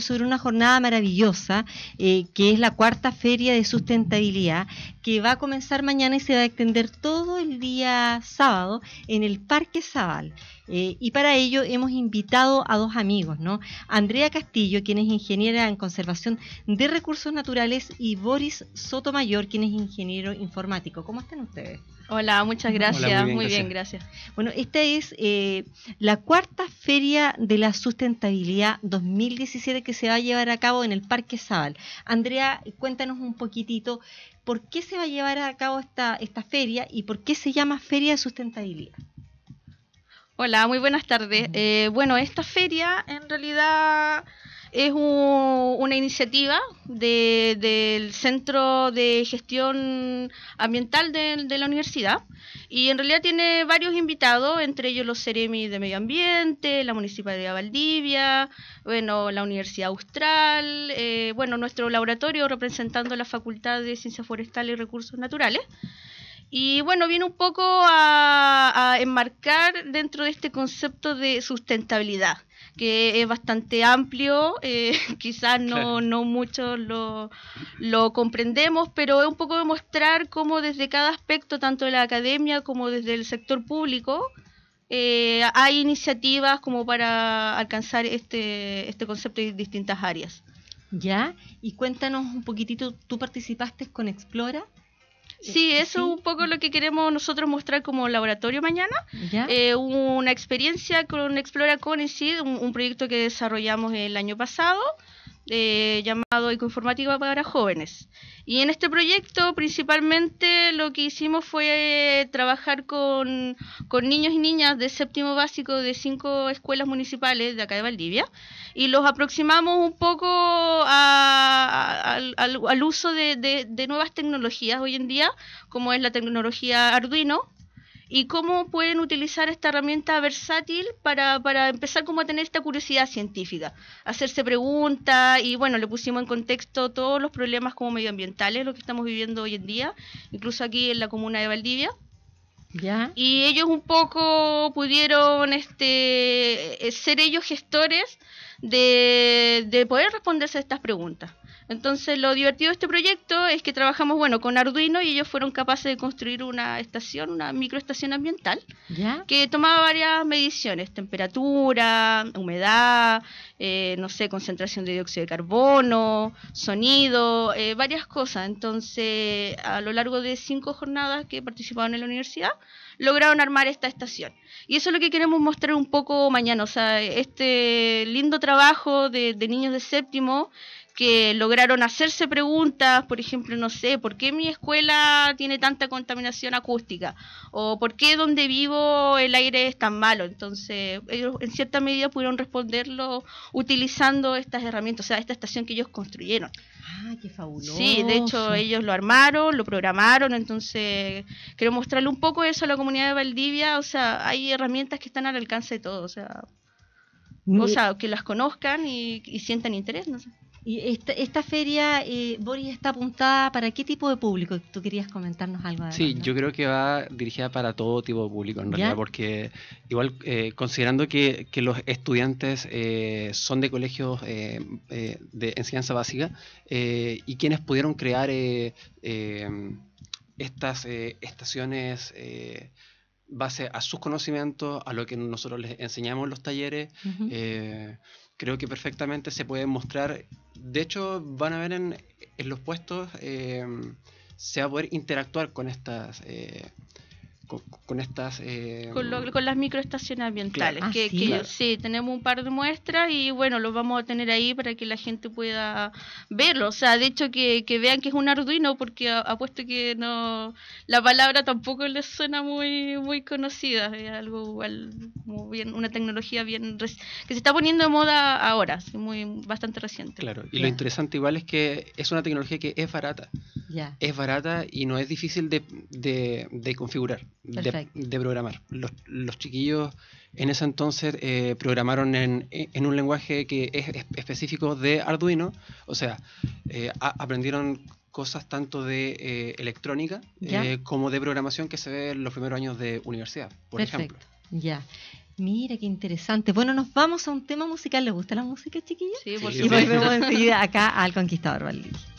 sobre una jornada maravillosa, eh, que es la cuarta feria de sustentabilidad, que va a comenzar mañana y se va a extender todo el día sábado en el Parque Zaval. Eh, y para ello hemos invitado a dos amigos, ¿no? Andrea Castillo, quien es ingeniera en conservación de recursos naturales, y Boris Sotomayor, quien es ingeniero informático. ¿Cómo están ustedes? Hola, muchas gracias. muy, bien, gracias. Bueno, esta es eh, la cuarta feria de la sustentabilidad 2017 que se va a llevar a cabo en el Parque Sabal. Andrea, cuéntanos un poquitito por qué se va a llevar a cabo esta, esta feria y por qué se llama Feria de Sustentabilidad. Hola, muy buenas tardes. Eh, bueno, esta feria en realidad es una iniciativa del Centro de Gestión Ambiental de, la universidad y en realidad tiene varios invitados, entre ellos los Ceremi de Medio Ambiente, la Municipalidad de Valdivia, bueno, la Universidad Austral, eh, bueno, nuestro laboratorio representando la Facultad de Ciencias Forestales y Recursos Naturales. Y bueno, viene un poco a enmarcar dentro de este concepto de sustentabilidad que es bastante amplio, eh, quizás no, muchos no mucho lo, comprendemos, pero es un poco de mostrar cómo desde cada aspecto, tanto de la academia como desde el sector público, eh, hay iniciativas como para alcanzar este, este concepto en distintas áreas. Ya, y cuéntanos un poquitito, ¿tú participaste con Explora? Sí, eso es un poco lo que queremos nosotros mostrar como laboratorio mañana. Eh, una experiencia con Explora Conicid, un proyecto que desarrollamos el año pasado. Eh, llamado Ecoinformática para Jóvenes. Y en este proyecto principalmente lo que hicimos fue eh, trabajar con, niños y niñas de séptimo básico de cinco escuelas municipales de acá de Valdivia y los aproximamos un poco al, uso de, de nuevas tecnologías hoy en día, como es la tecnología Arduino, y cómo pueden utilizar esta herramienta versátil para, para empezar como a tener esta curiosidad científica, hacerse preguntas y bueno, le pusimos en contexto todos los problemas como medioambientales, lo que estamos viviendo hoy en día, incluso aquí en la comuna de Valdivia. Y ellos un poco pudieron este, eh, ser ellos gestores de, de poder responderse a estas preguntas. Entonces lo divertido de este proyecto es que trabajamos bueno con Arduino y ellos fueron capaces de construir una estación, una microestación ambiental, que tomaba varias mediciones, temperatura, humedad, eh, no sé, concentración de dióxido de carbono, sonido, eh, varias cosas. Entonces, a lo largo de cinco jornadas que participaron en la universidad, lograron armar esta estación. Y eso es lo que queremos mostrar un poco mañana, o sea, este lindo trabajo de, de niños de séptimo que lograron hacerse preguntas, por ejemplo, no sé, ¿por qué mi escuela tiene tanta contaminación acústica? ¿O por qué donde vivo el aire es tan malo? Entonces, ellos en cierta medida pudieron responderlo utilizando estas herramientas, o sea, esta estación que ellos construyeron. Ah, qué fabuloso. Sí, de hecho ellos lo armaron, lo programaron, entonces quiero mostrarle un poco eso a la comunidad de Valdivia, o sea, hay herramientas que están al alcance de todos, o sea, o sea que las conozcan y, y sientan interés, no sé. Y esta, esta feria, eh, Boris, está apuntada para qué tipo de público? Tú querías comentarnos algo. sí, yo creo que va dirigida para todo tipo de público, en porque igual eh, considerando que, los estudiantes eh, son de colegios eh, de enseñanza básica y quienes pudieron crear estas estaciones base a sus conocimientos, a lo que nosotros les enseñamos en los talleres. creo que perfectamente se puede mostrar de hecho, van a ver en, los puestos, eh, se va a poder interactuar con estas, eh, con, estas... Eh, con, las microestaciones ambientales Que, ah, sí, tenemos un par de muestras y bueno, los vamos a tener ahí para que la gente pueda verlo. O sea, de hecho que, vean que es un Arduino porque apuesto que no la palabra tampoco les suena muy muy conocida. Es algo igual, muy bien, una tecnología bien que se está poniendo de moda ahora, muy bastante reciente. Claro, y lo interesante igual es que es una tecnología que es barata. Es barata y no es difícil de, configurar, de, programar. Los, chiquillos en ese entonces eh, programaron en, en, un lenguaje que es específico de Arduino, o sea, eh, aprendieron cosas tanto de eh, electrónica como de programación que se ve en los primeros años de universidad, por ejemplo. Ya. Mira, qué interesante. Bueno, nos vamos a un tema musical. ¿Les gusta la música, chiquillos? Sí, por supuesto. Y volvemos enseguida acá al Conquistador Valdivia.